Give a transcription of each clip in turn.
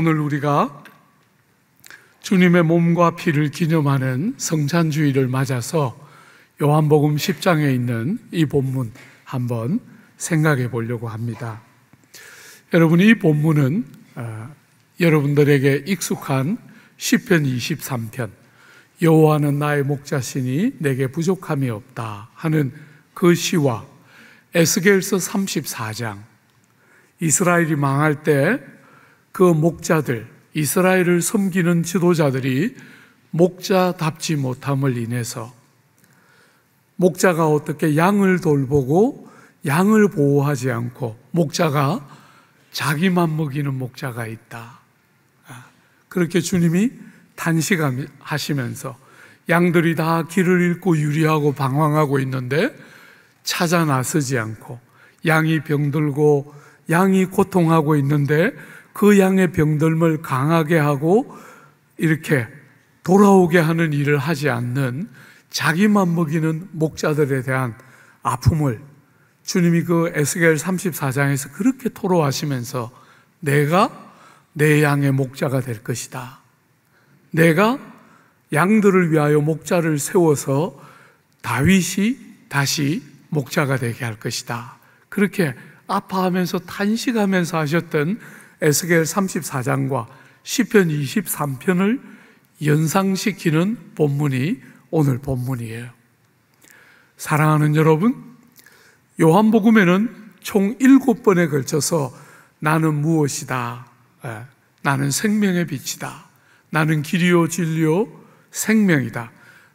오늘 우리가 주님의 몸과 피를 기념하는 성찬주의를 맞아서 요한복음 10장에 있는 이 본문 한번 생각해 보려고 합니다. 여러분, 이 본문은 어, 여러분들에게 익숙한 10편 23편, 여호와는 나의 목자시니 내게 부족함이 없다 하는 그 시와 에스겔서 34장, 이스라엘이 망할 때그 목자들, 이스라엘을 섬기는 지도자들이 목자답지 못함을 인해서 목자가 어떻게 양을 돌보고 양을 보호하지 않고 목자가 자기만 먹이는 목자가 있다. 아, 그렇게 주님이 단식하시면서 양들이 다 길을 잃고 유리하고 방황하고 있는데 찾아 나서지 않고 양이 병들고 양이 고통하고 있는데 그 양의 병들을 강하게 하고 이렇게 돌아오게 하는 일을 하지 않는 자기만 먹이는 목자들에 대한 아픔을 주님이 그 에스겔 34장에서 그렇게 토로하시면서 내가 내 양의 목자가 될 것이다. 내가 양들을 위하여 목자를 세워서 다윗이 다시 목자가 되게 할 것이다. 그렇게 아파하면서 탄식하면서 하셨던 에스겔 34장과 시편 23편을 연상시키는 본문이 오늘 본문이에요. 사랑하는 여러분, 요한복음에는 총 7번에 걸쳐서 나는 무엇이다. 예, 나는 생명의 빛이다. 나는 길이요 진리요 생명이다.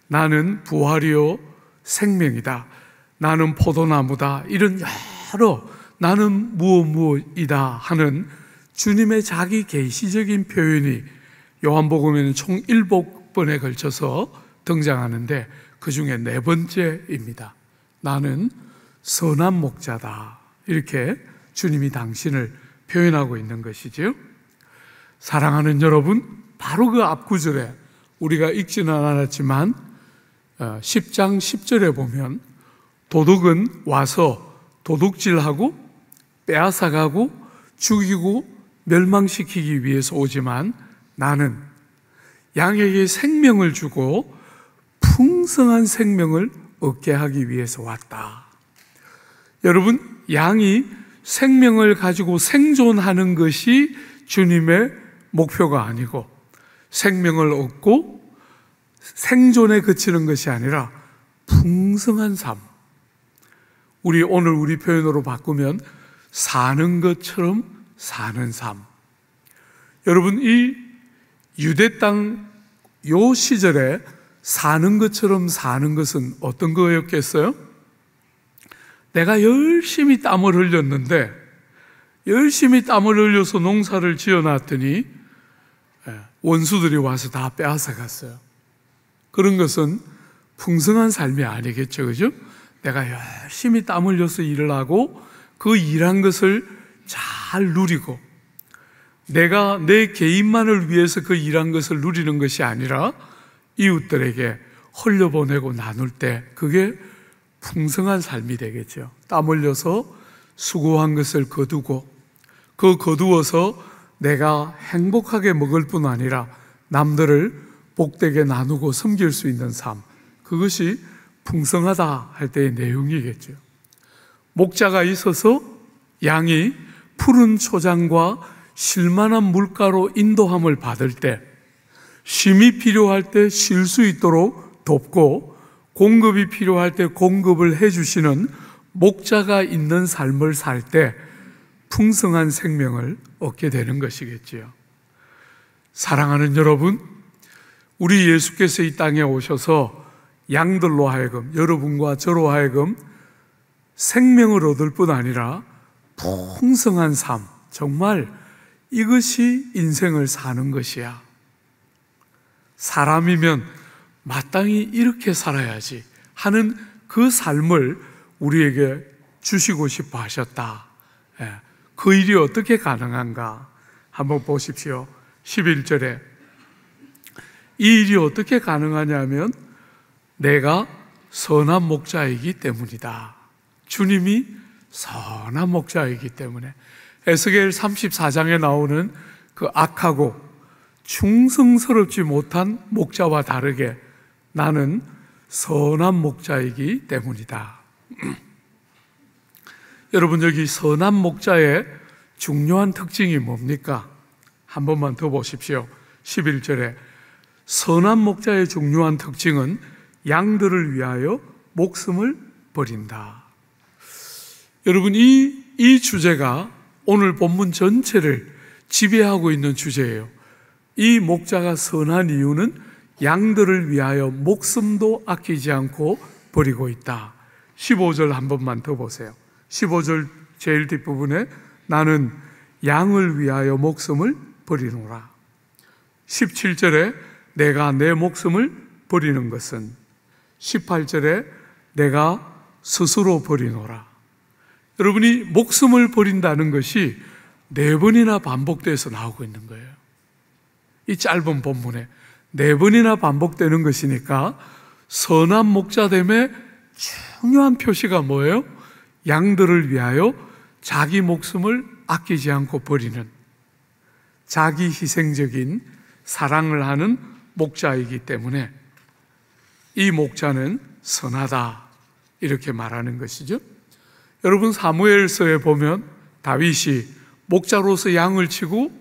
나는 부활이요 생명이다. 나는 포도나무다. 이런 여러 나는 무엇 무엇이다 하는 주님의 자기 계시적인 표현이 요한복음에는 총7 번에 걸쳐서 등장하는데 그 중에 네 번째입니다. 나는 선한 목자다. 이렇게 주님이 당신을 표현하고 있는 것이지요. 사랑하는 여러분, 바로 그 앞구절에 우리가 읽지는 않았지만 10장 어, 10절에 보면 도둑은 와서 도둑질하고 빼앗아가고 죽이고 멸망시키기 위해서 오지만 나는 양에게 생명을 주고 풍성한 생명을 얻게 하기 위해서 왔다. 여러분, 양이 생명을 가지고 생존하는 것이 주님의 목표가 아니고 생명을 얻고 생존에 그치는 것이 아니라 풍성한 삶. 우리 오늘 우리 표현으로 바꾸면 사는 것처럼 사는 삶. 여러분, 이 유대 땅 요 시절에 사는 것처럼 사는 것은 어떤 거였겠어요? 내가 열심히 땀을 흘렸는데, 열심히 땀을 흘려서 농사를 지어 놨더니, 예, 원수들이 와서 다 빼앗아 갔어요. 그런 것은 풍성한 삶이 아니겠죠. 그죠? 내가 열심히 땀 흘려서 일을 하고 그 일한 것을 잘 누리고 내가 내 개인만을 위해서 그 일한 것을 누리는 것이 아니라 이웃들에게 흘려보내고 나눌 때 그게 풍성한 삶이 되겠죠. 땀 흘려서 수고한 것을 거두고 그 거두어서 내가 행복하게 먹을 뿐 아니라 남들을 복되게 나누고 섬길 수 있는 삶. 그것이 풍성하다 할 때의 내용이겠죠. 목자가 있어서 양이 푸른 초장과 실만한 물가로 인도함을 받을 때 심이 필요할 때 쉴 수 있도록 돕고 공급이 필요할 때 공급을 해주시는 목자가 있는 삶을 살 때 풍성한 생명을 얻게 되는 것이겠지요. 사랑하는 여러분, 우리 예수께서 이 땅에 오셔서 양들로 하여금 여러분과 저로 하여금 생명을 얻을 뿐 아니라 풍성한 삶, 정말 이것이 인생을 사는 것이야. 사람이면 마땅히 이렇게 살아야지 하는 그 삶을 우리에게 주시고 싶어 하셨다. 예. 그 일이 어떻게 가능한가? 한번 보십시오. 11절에. 이 일이 어떻게 가능하냐면 내가 선한 목자이기 때문이다. 주님이 선한 목자이기 때문에 에스겔 34장에 나오는 그 악하고 충성스럽지 못한 목자와 다르게 나는 선한 목자이기 때문이다. 여러분 여기 선한 목자의 중요한 특징이 뭡니까? 한 번만 더 보십시오. 11절에 선한 목자의 중요한 특징은 양들을 위하여 목숨을 버린다. 여러분, 이, 이 주제가 오늘 본문 전체를 지배하고 있는 주제예요. 이 목자가 선한 이유는 양들을 위하여 목숨도 아끼지 않고 버리고 있다. 15절 한 번만 더 보세요. 15절 제일 뒷부분에 나는 양을 위하여 목숨을 버리노라. 17절에 내가 내 목숨을 버리는 것은 18절에 내가 스스로 버리노라. 여러분이 목숨을 버린다는 것이 네 번이나 반복돼서 나오고 있는 거예요. 이 짧은 본문에 네 번이나 반복되는 것이니까 선한 목자됨의 중요한 표시가 뭐예요? 양들을 위하여 자기 목숨을 아끼지 않고 버리는 자기 희생적인 사랑을 하는 목자이기 때문에 이 목자는 선하다 이렇게 말하는 것이죠. 여러분 사무엘서에 보면 다윗이 목자로서 양을 치고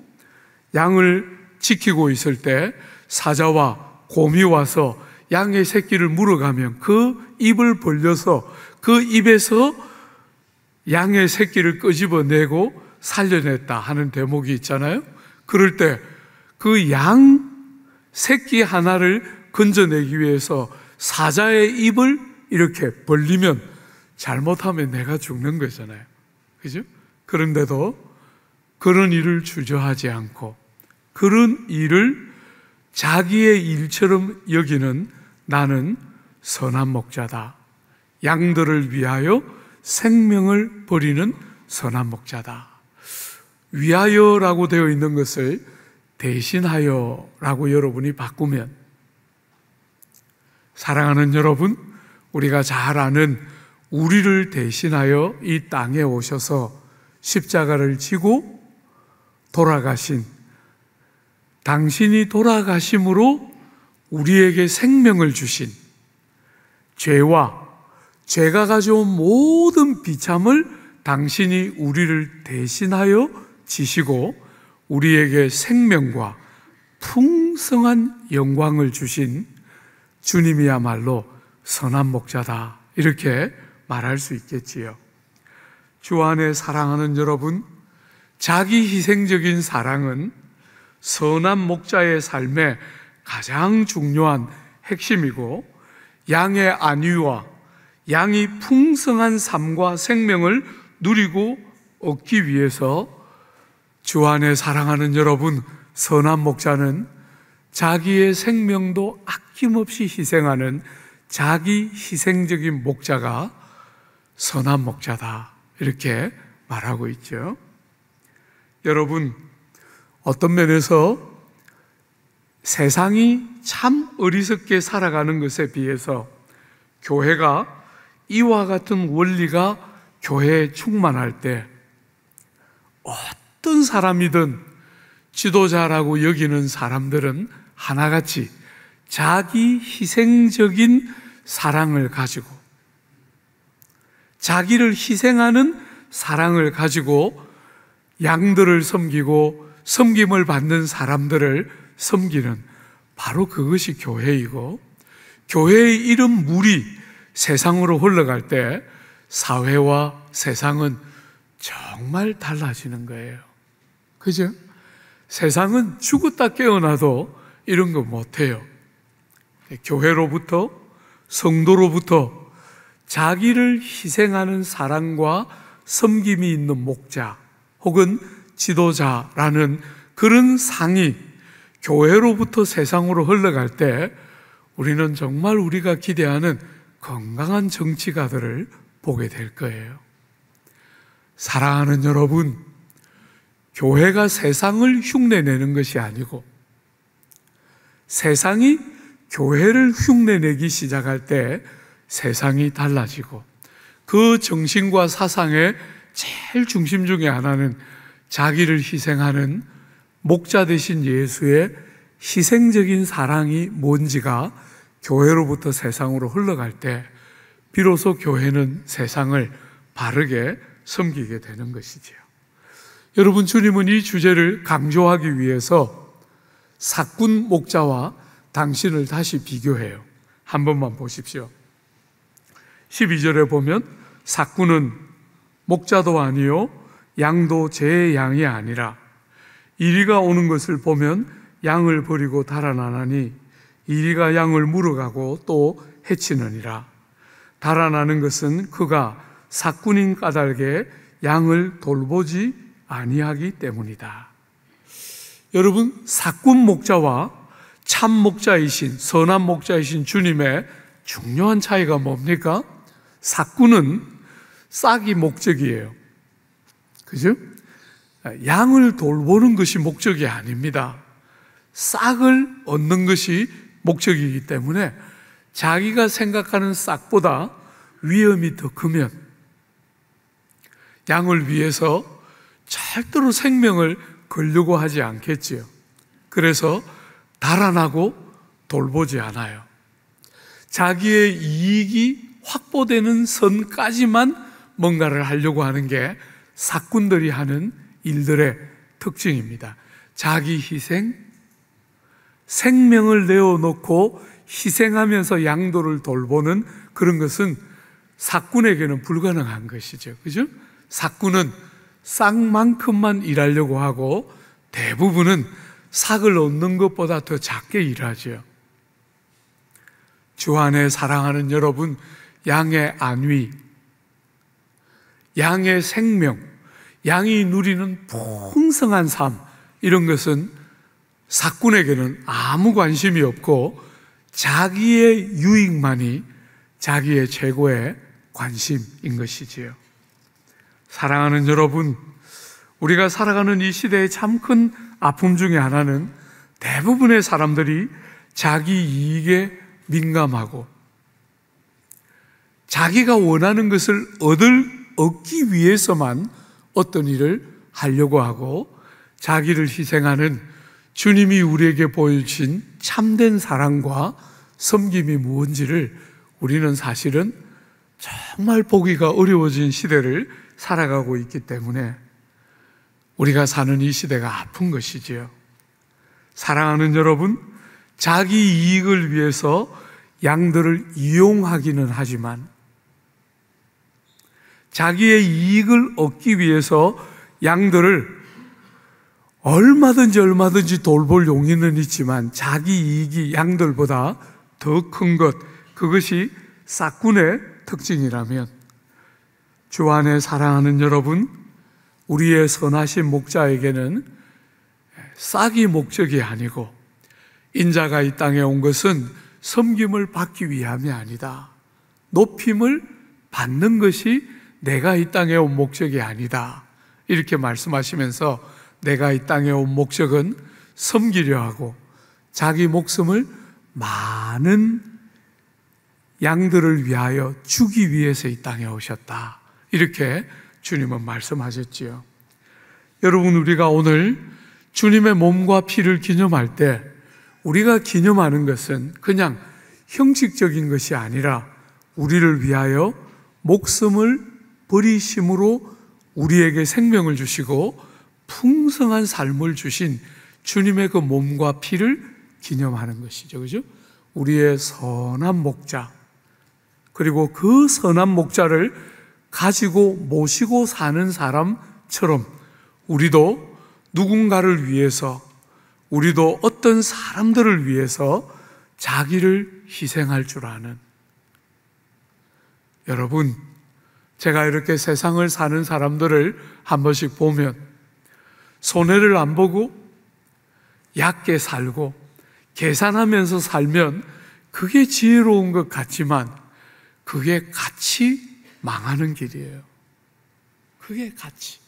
양을 지키고 있을 때 사자와 곰이 와서 양의 새끼를 물어가면 그 입을 벌려서 그 입에서 양의 새끼를 끄집어내고 살려냈다 하는 대목이 있잖아요. 그럴 때 그 양 새끼 하나를 건져내기 위해서 사자의 입을 이렇게 벌리면 잘못하면 내가 죽는 거잖아요. 그죠? 그런데도 그런 일을 주저하지 않고 그런 일을 자기의 일처럼 여기는 나는 선한 목자다. 양들을 위하여 생명을 버리는 선한 목자다. 위하여라고 되어 있는 것을 대신하여라고 여러분이 바꾸면 사랑하는 여러분, 우리가 잘 아는 우리를 대신하여 이 땅에 오셔서 십자가를 지고 돌아가신 당신이 돌아가심으로 우리에게 생명을 주신 죄와 죄가 가져온 모든 비참을 당신이 우리를 대신하여 지시고 우리에게 생명과 풍성한 영광을 주신 주님이야말로 선한 목자다. 이렇게 말할 수 있겠지요. 주 안에 사랑하는 여러분, 자기 희생적인 사랑은 선한 목자의 삶에 가장 중요한 핵심이고 양의 안위와 양이 풍성한 삶과 생명을 누리고 얻기 위해서 주 안에 사랑하는 여러분, 선한 목자는 자기의 생명도 아낌없이 희생하는 자기 희생적인 목자가 선한 목자다. 이렇게 말하고 있죠. 여러분, 어떤 면에서 세상이 참 어리석게 살아가는 것에 비해서 교회가 이와 같은 원리가 교회에 충만할 때 어떤 사람이든 지도자라고 여기는 사람들은 하나같이 자기 희생적인 사랑을 가지고 자기를 희생하는 사랑을 가지고 양들을 섬기고 섬김을 받는 사람들을 섬기는 바로 그것이 교회이고 교회의 이름 물이 세상으로 흘러갈 때 사회와 세상은 정말 달라지는 거예요. 그죠? 세상은 죽었다 깨어나도 이런 거 못해요. 교회로부터 성도로부터 자기를 희생하는 사랑과 섬김이 있는 목자 혹은 지도자라는 그런 상이 교회로부터 세상으로 흘러갈 때 우리는 정말 우리가 기대하는 건강한 정치가들을 보게 될 거예요. 사랑하는 여러분, 교회가 세상을 흉내내는 것이 아니고 세상이 교회를 흉내내기 시작할 때 세상이 달라지고 그 정신과 사상의 제일 중심 중에 하나는 자기를 희생하는 목자 되신 예수의 희생적인 사랑이 뭔지가 교회로부터 세상으로 흘러갈 때 비로소 교회는 세상을 바르게 섬기게 되는 것이지요. 여러분 주님은 이 주제를 강조하기 위해서 사꾼 목자와 당신을 다시 비교해요. 한 번만 보십시오. 12절에 보면 사꾼은 목자도 아니요 양도 제 양이 아니라 이리가 오는 것을 보면 양을 버리고 달아나나니 이리가 양을 물어가고 또 해치느니라 달아나는 것은 그가 사꾼인 까닭에 양을 돌보지 아니하기 때문이다. 여러분 사꾼 목자와 참 목자이신 선한 목자이신 주님의 중요한 차이가 뭡니까? 사꾸는 싹이 목적이에요. 그죠? 양을 돌보는 것이 목적이 아닙니다. 싹을 얻는 것이 목적이기 때문에 자기가 생각하는 싹보다 위험이 더 크면 양을 위해서 절대로 생명을 걸려고 하지 않겠지요. 그래서 달아나고 돌보지 않아요. 자기의 이익이 확보되는 선까지만 뭔가를 하려고 하는 게 사꾼들이 하는 일들의 특징입니다. 자기 희생, 생명을 내어놓고 희생하면서 양도를 돌보는 그런 것은 사꾼에게는 불가능한 것이죠. 그죠? 사꾼은 쌍만큼만 일하려고 하고 대부분은 삭을 얻는 것보다 더 작게 일하죠. 주 안에 사랑하는 여러분, 양의 안위, 양의 생명, 양이 누리는 풍성한 삶, 이런 것은 사꾼에게는 아무 관심이 없고 자기의 유익만이 자기의 최고의 관심인 것이지요. 사랑하는 여러분, 우리가 살아가는 이 시대의 참 큰 아픔 중의 하나는 대부분의 사람들이 자기 이익에 민감하고 자기가 원하는 것을 얻을, 얻기 위해서만 어떤 일을 하려고 하고 자기를 희생하는 주님이 우리에게 보여주신 참된 사랑과 섬김이 무엇인지를 우리는 사실은 정말 보기가 어려워진 시대를 살아가고 있기 때문에 우리가 사는 이 시대가 아픈 것이지요. 사랑하는 여러분, 자기 이익을 위해서 양들을 이용하기는 하지만 자기의 이익을 얻기 위해서 양들을 얼마든지 얼마든지 돌볼 용의는 있지만 자기 이익이 양들보다 더 큰 것, 그것이 싹군의 특징이라면 주 안에 사랑하는 여러분, 우리의 선하신 목자에게는 싹이 목적이 아니고 인자가 이 땅에 온 것은 섬김을 받기 위함이 아니다. 높임을 받는 것이 내가 이 땅에 온 목적이 아니다. 이렇게 말씀하시면서 내가 이 땅에 온 목적은 섬기려 하고 자기 목숨을 많은 양들을 위하여 주기 위해서 이 땅에 오셨다. 이렇게 주님은 말씀하셨지요. 여러분, 우리가 오늘 주님의 몸과 피를 기념할 때 우리가 기념하는 것은 그냥 형식적인 것이 아니라 우리를 위하여 목숨을 버리심으로 우리에게 생명을 주시고 풍성한 삶을 주신 주님의 그 몸과 피를 기념하는 것이죠. 그죠? 우리의 선한 목자. 그리고 그 선한 목자를 가지고 모시고 사는 사람처럼 우리도 누군가를 위해서 우리도 어떤 사람들을 위해서 자기를 희생할 줄 아는 여러분 제가 이렇게 세상을 사는 사람들을 한 번씩 보면 손해를 안 보고 얕게 살고 계산하면서 살면 그게 지혜로운 것 같지만 그게 같이 망하는 길이에요. 그게 같이.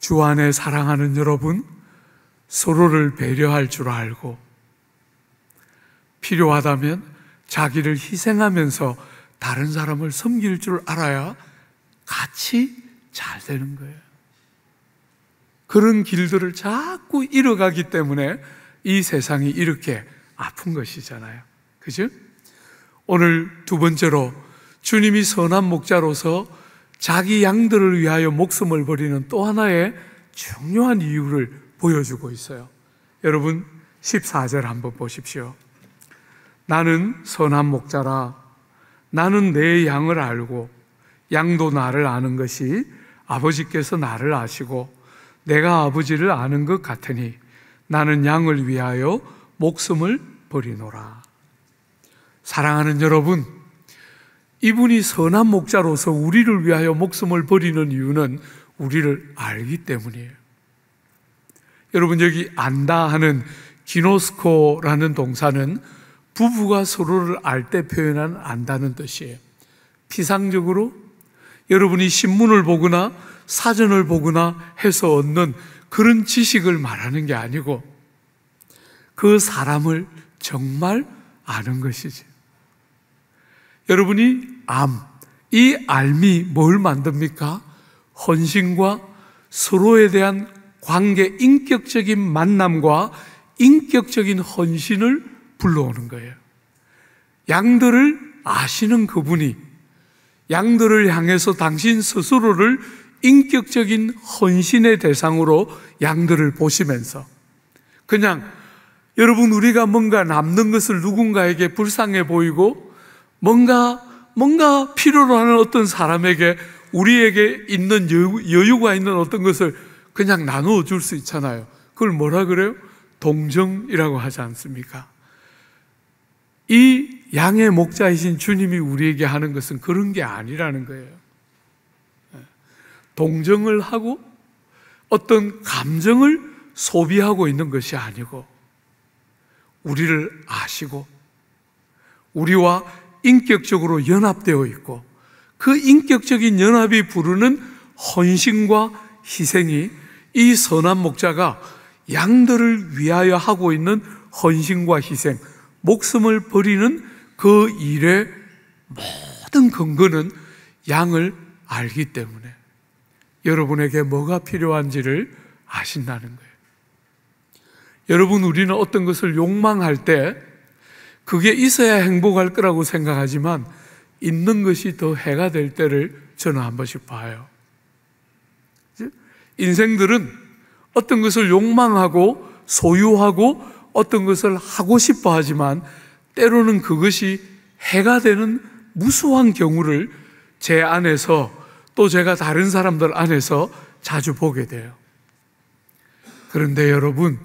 주 안에 사랑하는 여러분, 서로를 배려할 줄 알고 필요하다면 자기를 희생하면서 다른 사람을 섬길 줄 알아야 같이 잘 되는 거예요. 그런 길들을 자꾸 잃어가기 때문에 이 세상이 이렇게 아픈 것이잖아요. 그죠? 오늘 두 번째로 주님이 선한 목자로서 자기 양들을 위하여 목숨을 버리는 또 하나의 중요한 이유를 보여주고 있어요. 여러분, 14절 한번 보십시오. 나는 선한 목자라 나는 내 양을 알고 양도 나를 아는 것이 아버지께서 나를 아시고 내가 아버지를 아는 것 같으니 나는 양을 위하여 목숨을 버리노라. 사랑하는 여러분, 이분이 선한 목자로서 우리를 위하여 목숨을 버리는 이유는 우리를 알기 때문이에요. 여러분, 여기 안다 하는 기노스코라는 동사는 부부가 서로를 알 때 표현한 안다는 뜻이에요. 피상적으로 여러분이 신문을 보거나 사전을 보거나 해서 얻는 그런 지식을 말하는 게 아니고 그 사람을 정말 아는 것이지. 여러분이 암, 이 알미 뭘 만듭니까? 헌신과 서로에 대한 관계, 인격적인 만남과 인격적인 헌신을 불러오는 거예요. 양들을 아시는 그분이 양들을 향해서 당신 스스로를 인격적인 헌신의 대상으로 양들을 보시면서 그냥 여러분 우리가 뭔가 남는 것을 누군가에게 불쌍해 보이고 뭔가 뭔가 필요로 하는 어떤 사람에게 우리에게 있는 여유, 가 있는 어떤 것을 그냥 나누어 줄 수 있잖아요. 그걸 뭐라 그래요? 동정이라고 하지 않습니까? 이 양의 목자이신 주님이 우리에게 하는 것은 그런 게 아니라는 거예요. 동정을 하고 어떤 감정을 소비하고 있는 것이 아니고 우리를 아시고 우리와 인격적으로 연합되어 있고 그 인격적인 연합이 부르는 헌신과 희생이 이 선한 목자가 양들을 위하여 하고 있는 헌신과 희생 목숨을 버리는 그 일의 모든 근거는 양을 알기 때문에 여러분에게 뭐가 필요한지를 아신다는 거예요. 여러분, 우리는 어떤 것을 욕망할 때 그게 있어야 행복할 거라고 생각하지만 있는 것이 더 해가 될 때를 저는 한 번씩 봐요. 인생들은 어떤 것을 욕망하고 소유하고 어떤 것을 하고 싶어 하지만 때로는 그것이 해가 되는 무수한 경우를 제 안에서 또 제가 다른 사람들 안에서 자주 보게 돼요. 그런데 여러분,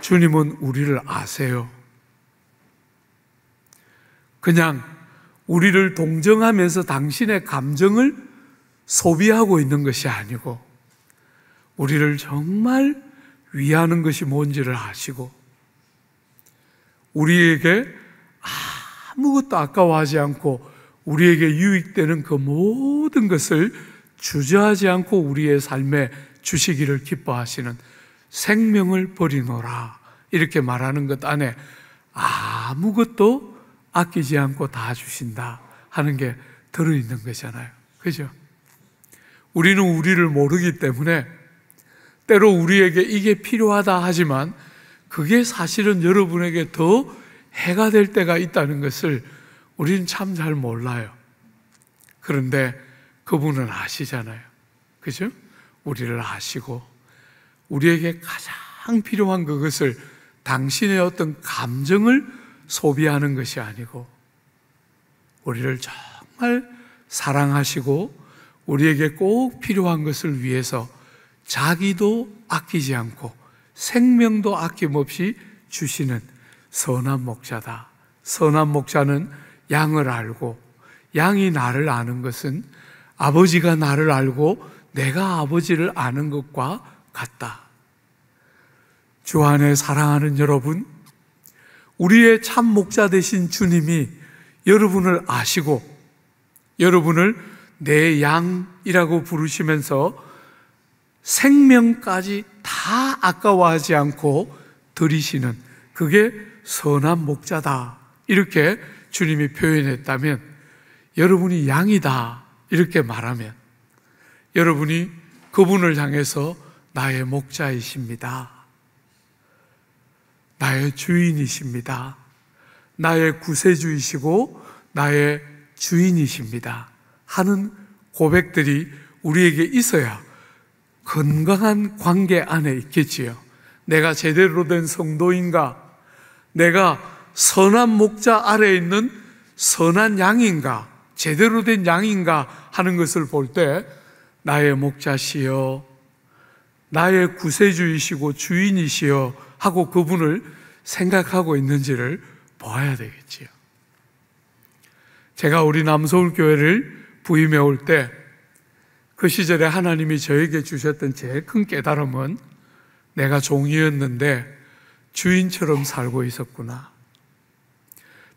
주님은 우리를 아세요. 그냥 우리를 동정하면서 당신의 감정을 소비하고 있는 것이 아니고, 우리를 정말 위하는 것이 뭔지를 아시고, 우리에게 아무것도 아까워하지 않고 우리에게 유익되는 그 모든 것을 주저하지 않고 우리의 삶에 주시기를 기뻐하시는 생명을 버리노라. 이렇게 말하는 것 안에 아무것도 아끼지 않고 다 주신다 하는 게 들어있는 거잖아요. 그죠? 우리는 우리를 모르기 때문에 때로 우리에게 이게 필요하다 하지만 그게 사실은 여러분에게 더 해가 될 때가 있다는 것을 우리는 참 잘 몰라요. 그런데 그분은 아시잖아요. 그죠? 우리를 아시고 우리에게 가장 필요한 그것을 당신의 어떤 감정을 소비하는 것이 아니고 우리를 정말 사랑하시고 우리에게 꼭 필요한 것을 위해서 자기도 아끼지 않고 생명도 아낌없이 주시는 선한 목자다. 선한 목자는 양을 알고 양이 나를 아는 것은 아버지가 나를 알고 내가 아버지를 아는 것과 같다. 주 안에 사랑하는 여러분, 우리의 참 목자 되신 주님이 여러분을 아시고 여러분을 내 양이라고 부르시면서 생명까지 다 아까워하지 않고 드리시는 그게 선한 목자다. 이렇게 주님이 표현했다면 여러분이 양이다. 이렇게 말하면 여러분이 그분을 향해서 나의 목자이십니다. 나의 주인이십니다. 나의 구세주이시고 나의 주인이십니다. 하는 고백들이 우리에게 있어야 건강한 관계 안에 있겠지요. 내가 제대로 된 성도인가? 내가 선한 목자 아래 에 있는 선한 양인가? 제대로 된 양인가? 하는 것을 볼 때, 나의 목자시여, 나의 구세주이시고 주인이시여 하고 그분을 생각하고 있는지를 봐야 되겠지요. 제가 우리 남서울교회를 부임해 올 때, 그 시절에 하나님이 저에게 주셨던 제일 큰 깨달음은 내가 종이었는데 주인처럼 살고 있었구나.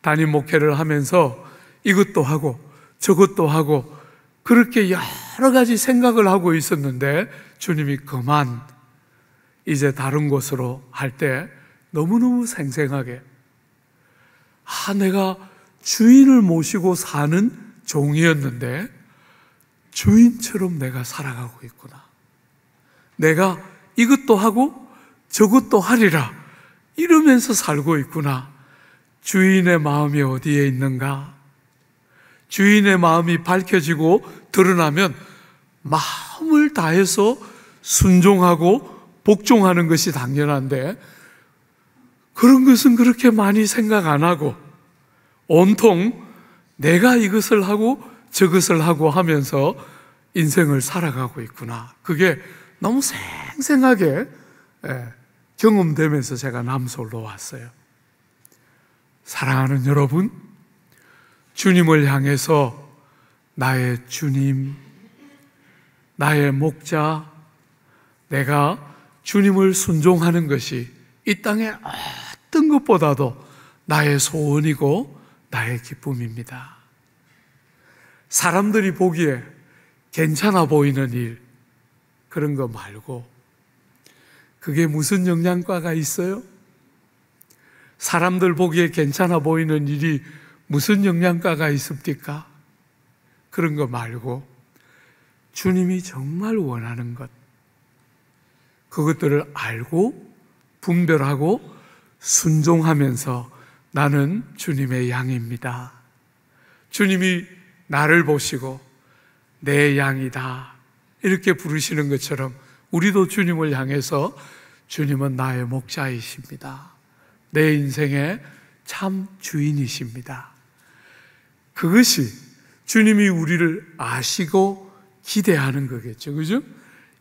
단임 목회를 하면서 이것도 하고 저것도 하고 그렇게 여러 가지 생각을 하고 있었는데 주님이 그만 이제 다른 곳으로 할 때 너무너무 생생하게 아, 내가 주인을 모시고 사는 종이었는데 주인처럼 내가 살아가고 있구나. 내가 이것도 하고 저것도 하리라. 이러면서 살고 있구나. 주인의 마음이 어디에 있는가? 주인의 마음이 밝혀지고 드러나면 마음을 다해서 순종하고 복종하는 것이 당연한데 그런 것은 그렇게 많이 생각 안 하고 온통 내가 이것을 하고 저것을 하고 하면서 인생을 살아가고 있구나. 그게 너무 생생하게 예, 경험되면서 제가 남서울로 왔어요. 사랑하는 여러분, 주님을 향해서 나의 주님, 나의 목자, 내가 주님을 순종하는 것이 이 땅의 어떤 것보다도 나의 소원이고 나의 기쁨입니다. 사람들이 보기에 괜찮아 보이는 일, 그런 거 말고, 그게 무슨 영양과가 있어요? 사람들 보기에 괜찮아 보이는 일이 무슨 영양가가 있습니까? 그런 거 말고 주님이 정말 원하는 것 그것들을 알고 분별하고 순종하면서 나는 주님의 양입니다. 주님이 나를 보시고 내 양이다. 이렇게 부르시는 것처럼 우리도 주님을 향해서 주님은 나의 목자이십니다. 내 인생의 참 주인이십니다. 그것이 주님이 우리를 아시고 기대하는 거겠죠. 그죠?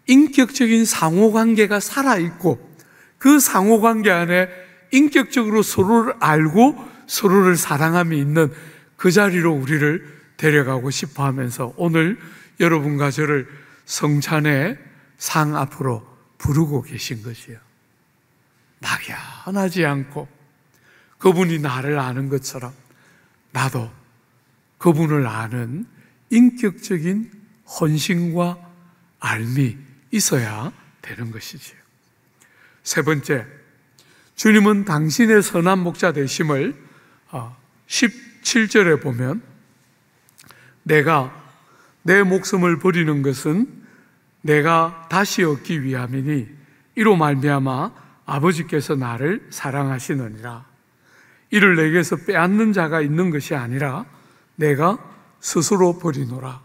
인격적인 상호 관계가 살아있고 그 상호 관계 안에 인격적으로 서로를 알고 서로를 사랑함이 있는 그 자리로 우리를 데려가고 싶어 하면서 오늘 여러분과 저를 성찬의 상 앞으로 부르고 계신 것이요. 막연하지 않고 그분이 나를 아는 것처럼 나도 그분을 아는 인격적인 헌신과 알미 있어야 되는 것이지요. 세 번째, 주님은 당신의 선한 목자 되심을 17절에 어, 보면 내가 내 목숨을 버리는 것은 내가 다시 얻기 위함이니 이로 말미암아 아버지께서 나를 사랑하시느니라. 이를 내게서 빼앗는 자가 있는 것이 아니라 내가 스스로 버리노라.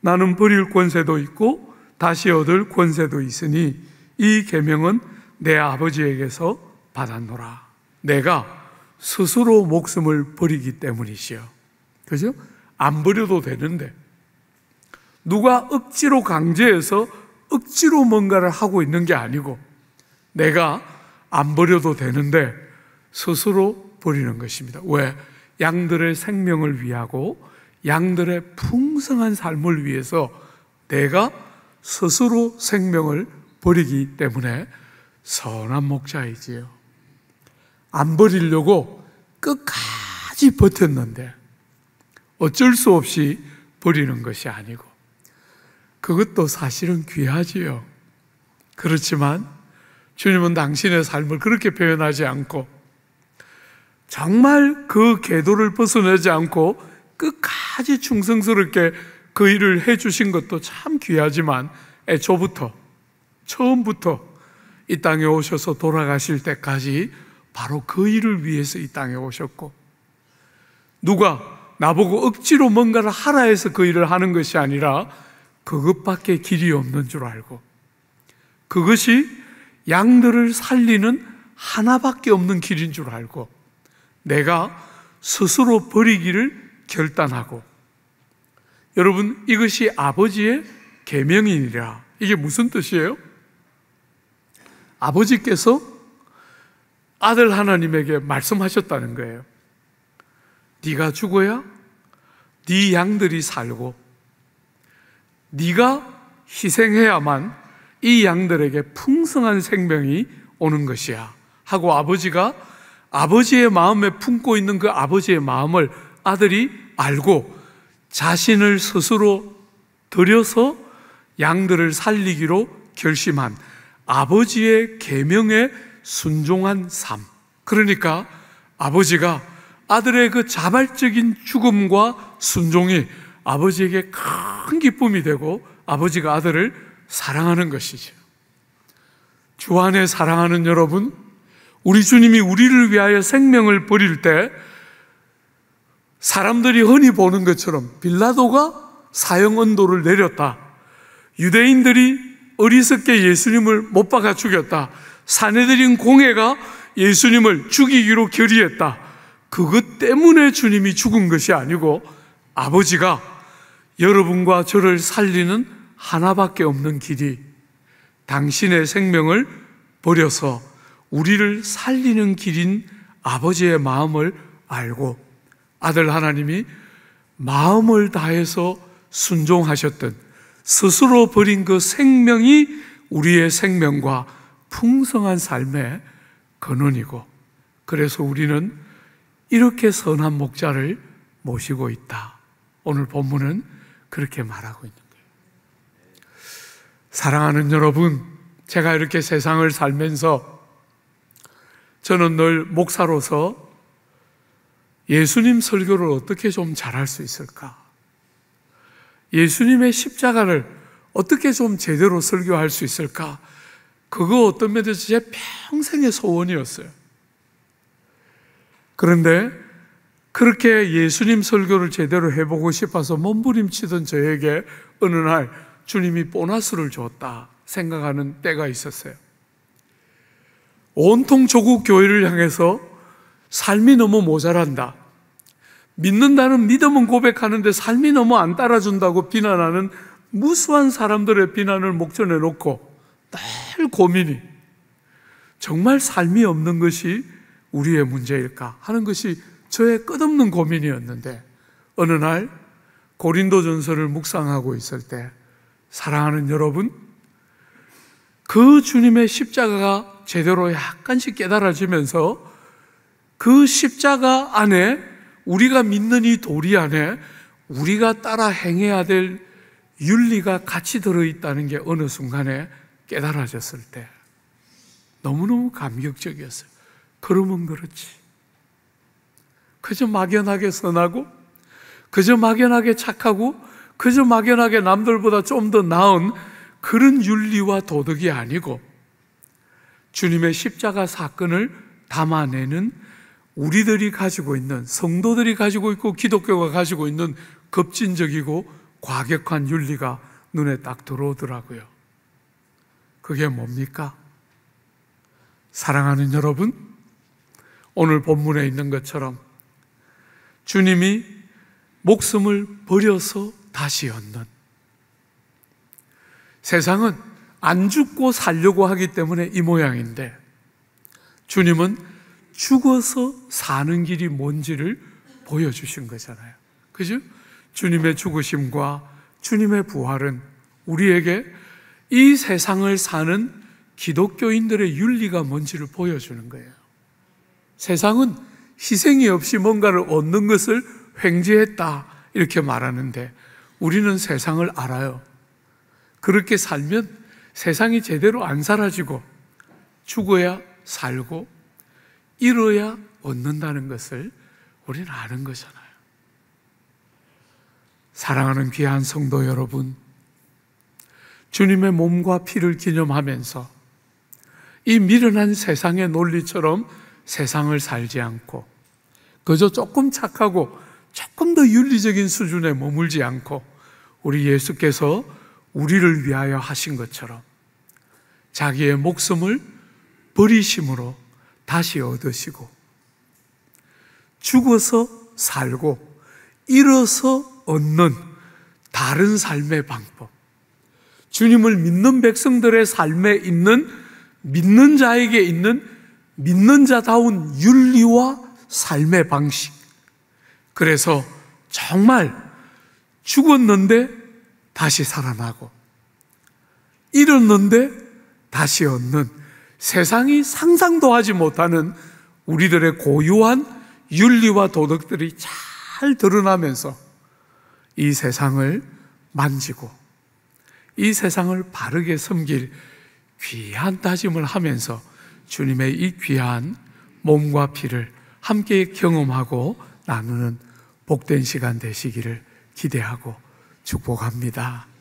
나는 버릴 권세도 있고 다시 얻을 권세도 있으니 이 계명은 내 아버지에게서 받았노라. 내가 스스로 목숨을 버리기 때문이시여. 그죠? 안 버려도 되는데 누가 억지로 강제해서 억지로 뭔가를 하고 있는 게 아니고 내가 안 버려도 되는데 스스로 버리는 것입니다. 왜? 양들의 생명을 위하고 양들의 풍성한 삶을 위해서 내가 스스로 생명을 버리기 때문에 선한 목자이지요. 안 버리려고 끝까지 버텼는데 어쩔 수 없이 버리는 것이 아니고 그것도 사실은 귀하지요. 그렇지만 주님은 당신의 삶을 그렇게 표현하지 않고 정말 그 궤도를 벗어내지 않고 끝까지 충성스럽게 그 일을 해주신 것도 참 귀하지만 애초부터 처음부터 이 땅에 오셔서 돌아가실 때까지 바로 그 일을 위해서 이 땅에 오셨고 누가 나보고 억지로 뭔가를 하라 해서 그 일을 하는 것이 아니라 그것밖에 길이 없는 줄 알고 그것이 양들을 살리는 하나밖에 없는 길인 줄 알고 내가 스스로 버리기를 결단하고 여러분 이것이 아버지의 계명이니라 이게 무슨 뜻이에요? 아버지께서 아들 하나님에게 말씀하셨다는 거예요. 네가 죽어야 네 양들이 살고 네가 희생해야만 이 양들에게 풍성한 생명이 오는 것이야 하고 아버지가 아버지의 마음에 품고 있는 그 아버지의 마음을 아들이 알고 자신을 스스로 들여서 양들을 살리기로 결심한 아버지의 계명에 순종한 삶. 그러니까 아버지가 아들의 그 자발적인 죽음과 순종이 아버지에게 큰 기쁨이 되고 아버지가 아들을 사랑하는 것이죠. 주 안에 사랑하는 여러분, 우리 주님이 우리를 위하여 생명을 버릴 때 사람들이 흔히 보는 것처럼 빌라도가 사형 언도를 내렸다. 유대인들이 어리석게 예수님을 못 박아 죽였다. 사내들인 공회가 예수님을 죽이기로 결의했다. 그것 때문에 주님이 죽은 것이 아니고 아버지가 여러분과 저를 살리는 하나밖에 없는 길이 당신의 생명을 버려서 우리를 살리는 길인 아버지의 마음을 알고 아들 하나님이 마음을 다해서 순종하셨던 스스로 버린 그 생명이 우리의 생명과 풍성한 삶의 근원이고 그래서 우리는 이렇게 선한 목자를 모시고 있다. 오늘 본문은 그렇게 말하고 있는 거예요. 사랑하는 여러분, 제가 이렇게 세상을 살면서 저는 늘 목사로서 예수님 설교를 어떻게 좀 잘할 수 있을까? 예수님의 십자가를 어떻게 좀 제대로 설교할 수 있을까? 그거 어떤 면에서 제 평생의 소원이었어요. 그런데 그렇게 예수님 설교를 제대로 해보고 싶어서 몸부림치던 저에게 어느 날 주님이 보너스를 줬다 생각하는 때가 있었어요. 온통 조국 교회를 향해서 삶이 너무 모자란다. 믿는다는 믿음은 고백하는데 삶이 너무 안 따라준다고 비난하는 무수한 사람들의 비난을 목전에 놓고 늘 고민이 정말 삶이 없는 것이 우리의 문제일까 하는 것이 저의 끝없는 고민이었는데 어느 날고린도전설을 묵상하고 있을 때 사랑하는 여러분 그 주님의 십자가가 제대로 약간씩 깨달아지면서 그 십자가 안에 우리가 믿는 이 도리 안에 우리가 따라 행해야 될 윤리가 같이 들어있다는 게 어느 순간에 깨달아졌을 때 너무너무 감격적이었어요. 그러면 그렇지. 그저 막연하게 선하고, 그저 막연하게 착하고, 그저 막연하게 남들보다 좀 더 나은 그런 윤리와 도덕이 아니고, 주님의 십자가 사건을 담아내는 우리들이 가지고 있는, 성도들이 가지고 있고, 기독교가 가지고 있는 급진적이고 과격한 윤리가 눈에 딱 들어오더라고요. 그게 뭡니까? 사랑하는 여러분, 오늘 본문에 있는 것처럼 주님이 목숨을 버려서 다시 얻는 세상은 안 죽고 살려고 하기 때문에 이 모양인데 주님은 죽어서 사는 길이 뭔지를 보여주신 거잖아요. 그죠? 주님의 죽으심과 주님의 부활은 우리에게 이 세상을 사는 기독교인들의 윤리가 뭔지를 보여주는 거예요. 세상은 희생이 없이 뭔가를 얻는 것을 횡재했다. 이렇게 말하는데 우리는 세상을 알아요. 그렇게 살면 세상이 제대로 안 사라지고 죽어야 살고 잃어야 얻는다는 것을 우리는 아는 거잖아요. 사랑하는 귀한 성도 여러분, 주님의 몸과 피를 기념하면서 이 미련한 세상의 논리처럼 세상을 살지 않고 그저 조금 착하고 조금 더 윤리적인 수준에 머물지 않고 우리 예수께서 우리를 위하여 하신 것처럼 자기의 목숨을 버리심으로 다시 얻으시고 죽어서 살고 잃어서 얻는 다른 삶의 방법. 주님을 믿는 백성들의 삶에 있는 믿는 자에게 있는 믿는 자다운 윤리와 삶의 방식. 그래서 정말 죽었는데 다시 살아나고, 잃었는데 다시 얻는 세상이 상상도 하지 못하는 우리들의 고유한 윤리와 도덕들이 잘 드러나면서 이 세상을 만지고 이 세상을 바르게 섬길 귀한 다짐을 하면서 주님의 이 귀한 몸과 피를 함께 경험하고 나누는 복된 시간 되시기를 기대하고 축복합니다.